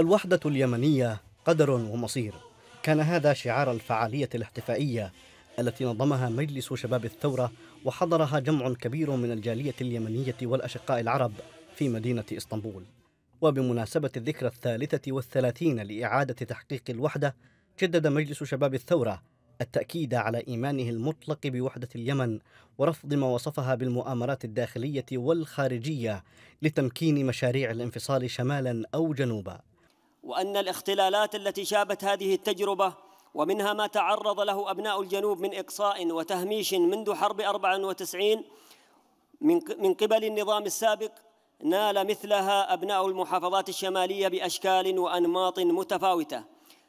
الوحدة اليمنية قدر ومصير كان هذا شعار الفعالية الاحتفائية التي نظمها مجلس شباب الثورة وحضرها جمع كبير من الجالية اليمنية والأشقاء العرب في مدينة إسطنبول وبمناسبة الذكرى الثالثة والثلاثين لإعادة تحقيق الوحدة جدد مجلس شباب الثورة التأكيد على إيمانه المطلق بوحدة اليمن ورفض ما وصفها بالمؤامرات الداخلية والخارجية لتمكين مشاريع الانفصال شمالا أو جنوبا وأن الاختلالات التي شابت هذه التجربة ومنها ما تعرض له أبناء الجنوب من إقصاء وتهميش منذ حرب 94 من قبل النظام السابق نال مثلها أبناء المحافظات الشمالية بأشكال وأنماط متفاوتة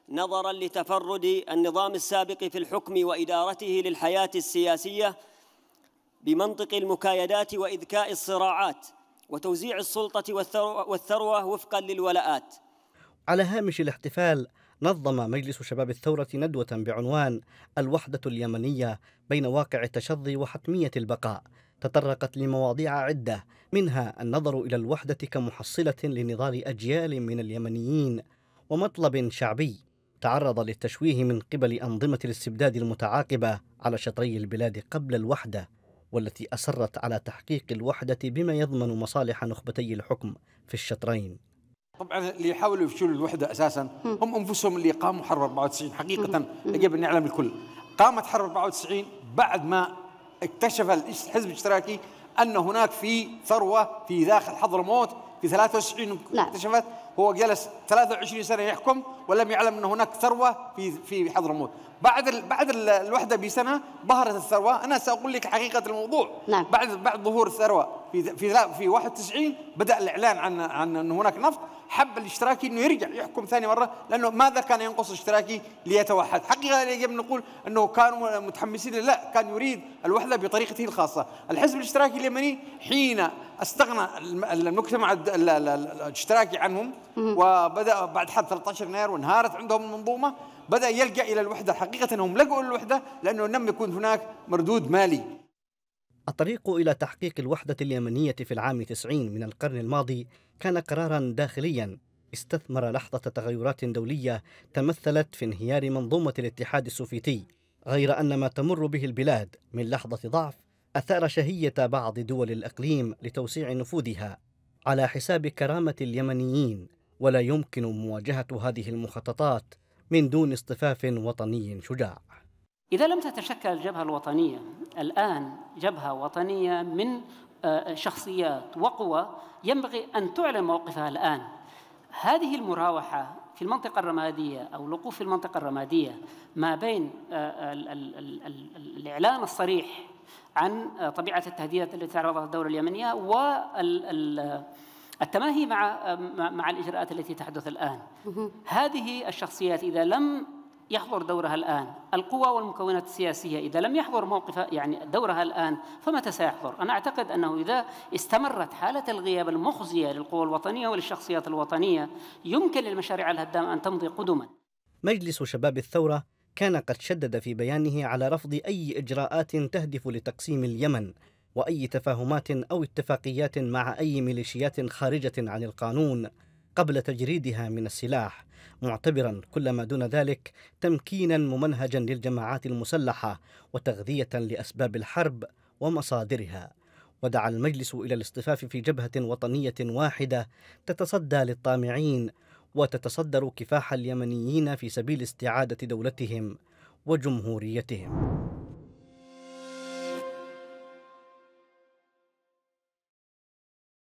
نظرا لتفرد النظام السابق في الحكم وإدارته للحياة السياسية بمنطق المكايدات وإذكاء الصراعات وتوزيع السلطة والثروة وفقا للولاءات على هامش الاحتفال نظم مجلس شباب الثورة ندوة بعنوان الوحدة اليمنية بين واقع التشظي وحتمية البقاء تطرقت لمواضيع عدة منها النظر إلى الوحدة كمحصلة لنضال أجيال من اليمنيين ومطلب شعبي تعرض للتشويه من قبل أنظمة الاستبداد المتعاقبة على شطري البلاد قبل الوحدة والتي أصرت على تحقيق الوحدة بما يضمن مصالح نخبتي الحكم في الشطرين طبعا اللي يحاولوا يفشلوا الوحده اساسا هم انفسهم اللي قاموا حرب 94 حقيقه يجب ان يعلم الكل قامت حرب 94 بعد ما اكتشف الحزب الاشتراكي ان هناك في ثروه في داخل حضرموت في 93 نعم. اكتشفت هو جلس 23 سنه يحكم ولم يعلم ان هناك ثروه في في حضرموت بعد ال بعد ال الوحده بسنه ظهرت الثروه انا ساقول لك حقيقه الموضوع نعم. بعد بعد ظهور الثروه في في في 91 بدا الاعلان عن عن ان هناك نفط حب الاشتراكي انه يرجع يحكم ثاني مره لانه ماذا كان ينقص الاشتراكي ليتوحد؟ حقيقه يجب نقول انه كانوا متحمسين لا كان يريد الوحده بطريقته الخاصه، الحزب الاشتراكي اليمني حين استغنى المجتمع الاشتراكي عنهم وبدا بعد حرب 13 يناير وانهارت عندهم المنظومه بدا يلجا الى الوحده، حقيقه هم لجؤوا للوحده لانه لم يكن هناك مردود مالي الطريق إلى تحقيق الوحدة اليمنية في العام 90 من القرن الماضي كان قرارا داخليا استثمر لحظة تغيرات دولية تمثلت في انهيار منظومة الاتحاد السوفيتي غير أن ما تمر به البلاد من لحظة ضعف أثار شهية بعض دول الإقليم لتوسيع نفوذها على حساب كرامة اليمنيين ولا يمكن مواجهة هذه المخططات من دون اصطفاف وطني شجاع إذا لم تتشكل الجبهة الوطنية الآن جبهة وطنية من آه، شخصيات وقوى ينبغي أن تعلن موقفها الآن هذه المراوحة في المنطقة الرمادية أو الوقوف في المنطقة الرمادية ما بين آه، الإعلان الصريح عن آه، طبيعة التهديدات التي تعرضها الدولة اليمنية والتماهي مع مع الإجراءات التي تحدث الآن هذه الشخصيات إذا لم يحضر دورها الآن القوى والمكونات السياسية إذا لم يحضر موقف يعني دورها الآن فمتى سيحضر أنا أعتقد أنه إذا استمرت حالة الغياب المخزية للقوى الوطنية وللشخصيات الوطنية يمكن للمشاريع الهدامة أن تمضي قدما مجلس شباب الثورة كان قد شدد في بيانه على رفض أي إجراءات تهدف لتقسيم اليمن وأي تفاهمات أو اتفاقيات مع أي ميليشيات خارجة عن القانون قبل تجريدها من السلاح معتبرا كل ما دون ذلك تمكينا ممنهجا للجماعات المسلحه وتغذيه لاسباب الحرب ومصادرها ودعا المجلس الى الاصطفاف في جبهه وطنيه واحده تتصدى للطامعين وتتصدر كفاح اليمنيين في سبيل استعاده دولتهم وجمهوريتهم